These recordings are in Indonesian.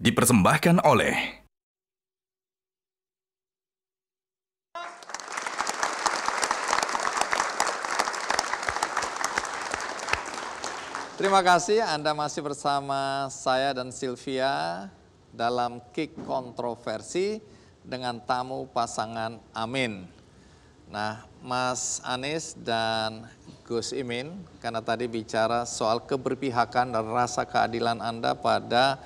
dipersembahkan oleh Terima kasih Anda masih bersama saya dan Sylvia dalam kick kontroversi dengan tamu pasangan Amin. Nah, Mas Anies dan Gus Imin karena tadi bicara soal keberpihakan dan rasa keadilan Anda pada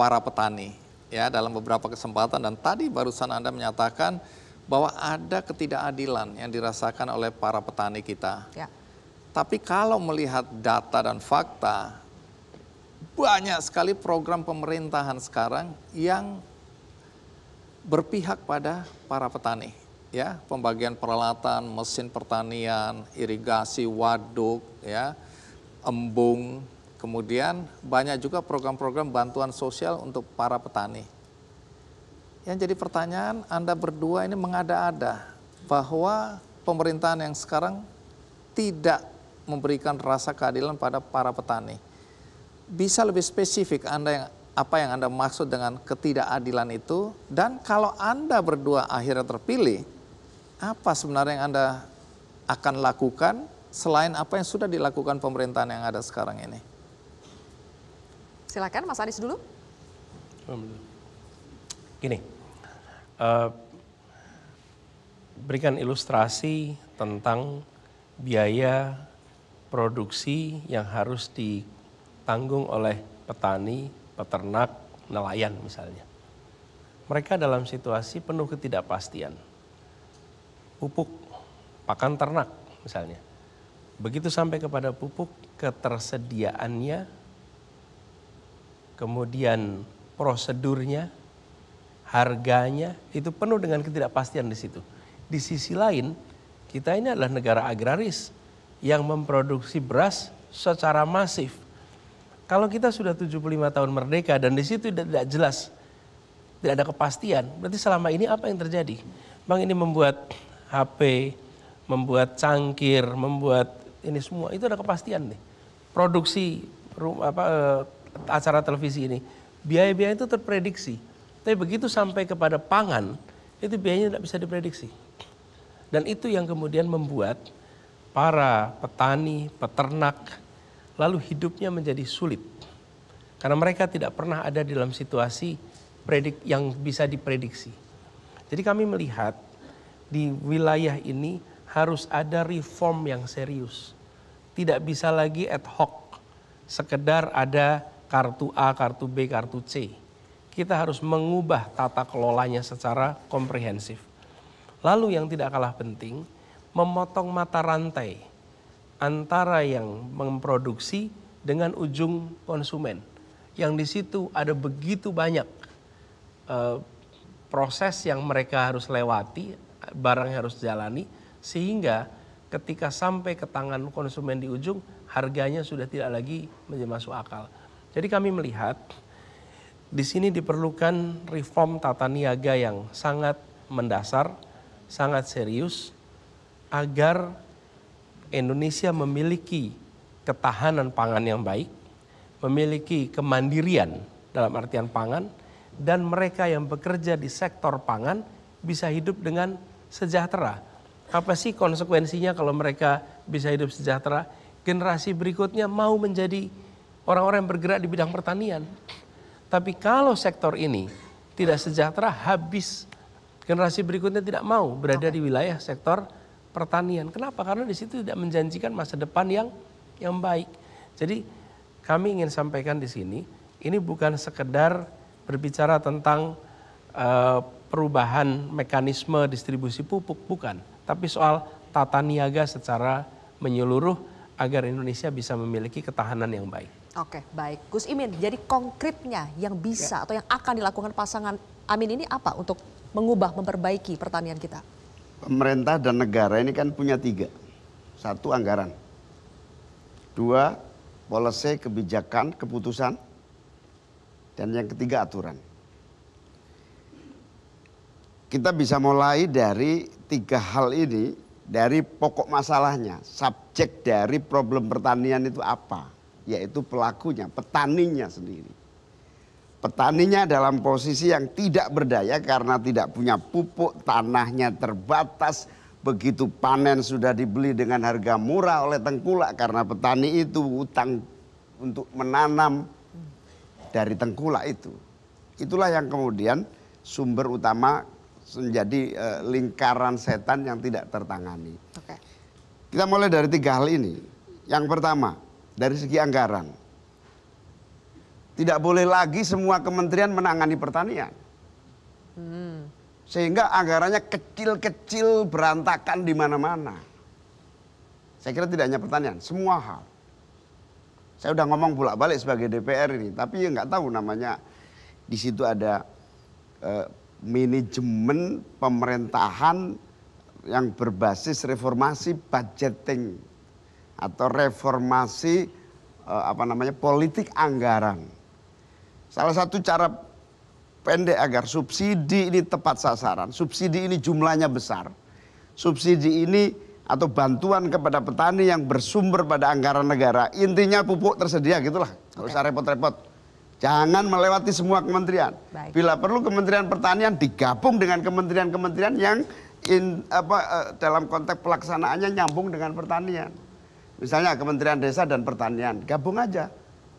para petani ya dalam beberapa kesempatan dan tadi barusan Anda menyatakan bahwa ada ketidakadilan yang dirasakan oleh para petani kita. Ya. Tapi kalau melihat data dan fakta banyak sekali program pemerintahan sekarang yang berpihak pada para petani ya pembagian peralatan mesin pertanian irigasi waduk ya embung Kemudian banyak juga program-program bantuan sosial untuk para petani. Yang jadi pertanyaan Anda berdua ini mengada-ada bahwa pemerintahan yang sekarang tidak memberikan rasa keadilan pada para petani. Bisa lebih spesifik Anda yang apa yang Anda maksud dengan ketidakadilan itu dan kalau Anda berdua akhirnya terpilih, apa sebenarnya yang Anda akan lakukan selain apa yang sudah dilakukan pemerintahan yang ada sekarang ini? Silakan Mas Anies dulu. Gini, uh, berikan ilustrasi tentang biaya produksi yang harus ditanggung oleh petani, peternak, nelayan misalnya. Mereka dalam situasi penuh ketidakpastian. Pupuk, pakan ternak misalnya. Begitu sampai kepada pupuk, ketersediaannya kemudian prosedurnya, harganya, itu penuh dengan ketidakpastian di situ. Di sisi lain, kita ini adalah negara agraris yang memproduksi beras secara masif. Kalau kita sudah 75 tahun merdeka dan di situ tidak jelas, tidak ada kepastian, berarti selama ini apa yang terjadi? Bang ini membuat HP, membuat cangkir, membuat ini semua itu ada kepastian nih. Produksi apa eh, acara televisi ini, biaya-biaya itu terprediksi. Tapi begitu sampai kepada pangan, itu biayanya tidak bisa diprediksi. Dan itu yang kemudian membuat para petani, peternak, lalu hidupnya menjadi sulit. Karena mereka tidak pernah ada dalam situasi predik yang bisa diprediksi. Jadi kami melihat di wilayah ini harus ada reform yang serius. Tidak bisa lagi ad hoc, sekedar ada kartu A, kartu B, kartu C. Kita harus mengubah tata kelolanya secara komprehensif. Lalu yang tidak kalah penting, memotong mata rantai antara yang memproduksi dengan ujung konsumen. Yang di situ ada begitu banyak eh, proses yang mereka harus lewati, barang harus jalani, sehingga ketika sampai ke tangan konsumen di ujung, harganya sudah tidak lagi menjadi masuk akal. Jadi kami melihat di sini diperlukan reform tata niaga yang sangat mendasar, sangat serius agar Indonesia memiliki ketahanan pangan yang baik, memiliki kemandirian dalam artian pangan dan mereka yang bekerja di sektor pangan bisa hidup dengan sejahtera. Apa sih konsekuensinya kalau mereka bisa hidup sejahtera? Generasi berikutnya mau menjadi orang-orang yang bergerak di bidang pertanian. Tapi kalau sektor ini tidak sejahtera, habis generasi berikutnya tidak mau berada di wilayah sektor pertanian. Kenapa? Karena di situ tidak menjanjikan masa depan yang yang baik. Jadi kami ingin sampaikan di sini, ini bukan sekedar berbicara tentang uh, perubahan mekanisme distribusi pupuk, bukan. Tapi soal tata niaga secara menyeluruh agar Indonesia bisa memiliki ketahanan yang baik. Oke, baik. Gus Imin, jadi konkretnya yang bisa ya. atau yang akan dilakukan pasangan Amin ini apa untuk mengubah, memperbaiki pertanian kita? Pemerintah dan negara ini kan punya tiga. Satu, anggaran. Dua, polisi, kebijakan, keputusan. Dan yang ketiga, aturan. Kita bisa mulai dari tiga hal ini, dari pokok masalahnya, subjek dari problem pertanian itu apa yaitu pelakunya, petaninya sendiri. Petaninya dalam posisi yang tidak berdaya karena tidak punya pupuk, tanahnya terbatas, begitu panen sudah dibeli dengan harga murah oleh tengkulak karena petani itu utang untuk menanam dari tengkulak itu. Itulah yang kemudian sumber utama menjadi eh, lingkaran setan yang tidak tertangani. Oke. Kita mulai dari tiga hal ini. Yang pertama, dari segi anggaran. Tidak boleh lagi semua kementerian menangani pertanian. Sehingga anggarannya kecil-kecil berantakan di mana-mana. Saya kira tidak hanya pertanian, semua hal. Saya udah ngomong bolak-balik sebagai DPR ini, tapi ya nggak tahu namanya di situ ada eh, manajemen pemerintahan yang berbasis reformasi budgeting atau reformasi eh, apa namanya politik anggaran. Salah satu cara pendek agar subsidi ini tepat sasaran, subsidi ini jumlahnya besar. Subsidi ini atau bantuan kepada petani yang bersumber pada anggaran negara, intinya pupuk tersedia gitulah. Enggak okay. usah repot-repot. Jangan melewati semua kementerian. Baik. Bila perlu Kementerian Pertanian digabung dengan kementerian-kementerian yang in, apa, eh, dalam konteks pelaksanaannya nyambung dengan pertanian. Misalnya Kementerian Desa dan Pertanian, gabung aja.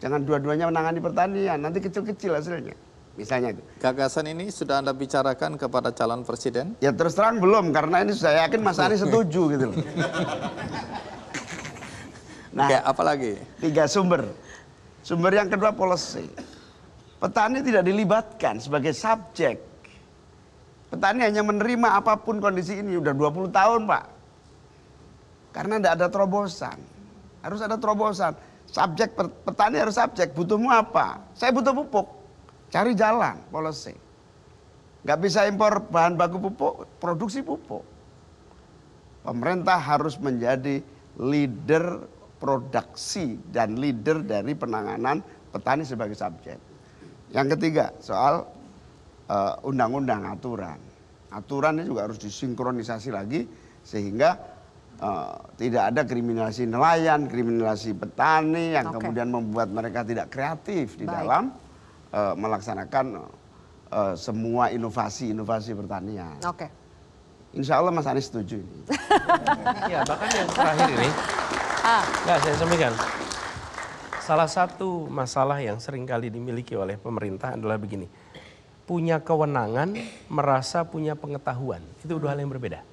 Jangan dua-duanya menangani pertanian, nanti kecil-kecil hasilnya. Misalnya itu. Gagasan ini sudah Anda bicarakan kepada calon presiden? Ya terus terang belum, karena ini saya yakin Mas Anies setuju gitu loh. Nah, Oke, apalagi? Tiga sumber. Sumber yang kedua policy. Petani tidak dilibatkan sebagai subjek. Petani hanya menerima apapun kondisi ini. Udah 20 tahun Pak. Karena tidak ada terobosan. Harus ada terobosan. Subjek petani harus subjek. Butuhmu apa? Saya butuh pupuk. Cari jalan policy. Gak bisa impor bahan baku pupuk, produksi pupuk. Pemerintah harus menjadi leader produksi dan leader dari penanganan petani sebagai subjek. Yang ketiga soal eh, undang-undang uh, aturan. Aturannya juga harus disinkronisasi lagi sehingga uh, tidak ada kriminalisasi nelayan, kriminalisasi petani yang okay. kemudian membuat mereka tidak kreatif di Baik. dalam uh, melaksanakan uh, semua inovasi-inovasi pertanian. Oke. Okay. Insya Allah Mas Anies setuju ini. ya bahkan yang terakhir ini, ah. ya, saya sampaikan. Salah satu masalah yang sering kali dimiliki oleh pemerintah adalah begini. Punya kewenangan, merasa punya pengetahuan. Itu dua hal yang berbeda.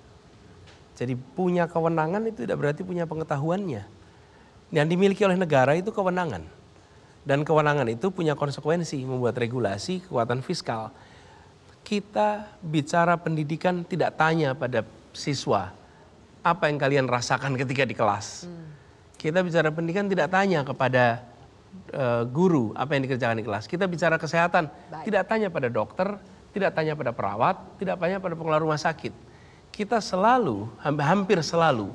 Jadi punya kewenangan itu tidak berarti punya pengetahuannya. Yang dimiliki oleh negara itu kewenangan. Dan kewenangan itu punya konsekuensi membuat regulasi kekuatan fiskal. Kita bicara pendidikan tidak tanya pada siswa apa yang kalian rasakan ketika di kelas. Hmm. Kita bicara pendidikan tidak tanya kepada e, guru apa yang dikerjakan di kelas. Kita bicara kesehatan tidak tanya pada dokter, tidak tanya pada perawat, tidak tanya pada pengelola rumah sakit kita selalu hampir selalu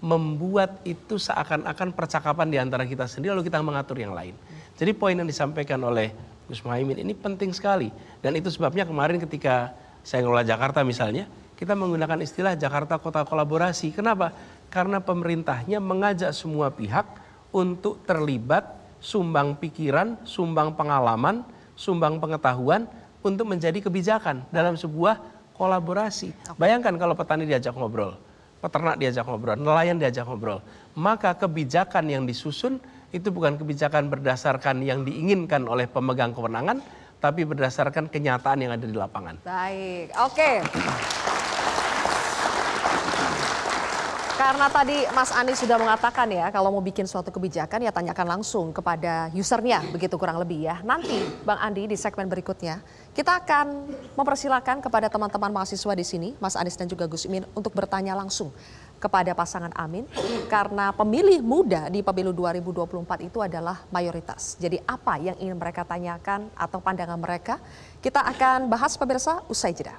membuat itu seakan-akan percakapan di antara kita sendiri lalu kita mengatur yang lain. Jadi poin yang disampaikan oleh Gus Muhaimin ini penting sekali dan itu sebabnya kemarin ketika saya ngelola Jakarta misalnya, kita menggunakan istilah Jakarta Kota Kolaborasi. Kenapa? Karena pemerintahnya mengajak semua pihak untuk terlibat sumbang pikiran, sumbang pengalaman, sumbang pengetahuan untuk menjadi kebijakan dalam sebuah kolaborasi. Okay. Bayangkan kalau petani diajak ngobrol, peternak diajak ngobrol, nelayan diajak ngobrol, maka kebijakan yang disusun itu bukan kebijakan berdasarkan yang diinginkan oleh pemegang kewenangan, tapi berdasarkan kenyataan yang ada di lapangan. Baik, oke. Okay. Karena tadi Mas Anies sudah mengatakan ya, kalau mau bikin suatu kebijakan ya tanyakan langsung kepada usernya, begitu kurang lebih ya. Nanti Bang Andi di segmen berikutnya, kita akan mempersilahkan kepada teman-teman mahasiswa di sini, Mas Anies dan juga Gus Imin, untuk bertanya langsung kepada pasangan Amin. Karena pemilih muda di pemilu 2024 itu adalah mayoritas. Jadi apa yang ingin mereka tanyakan atau pandangan mereka, kita akan bahas pemirsa usai jeda.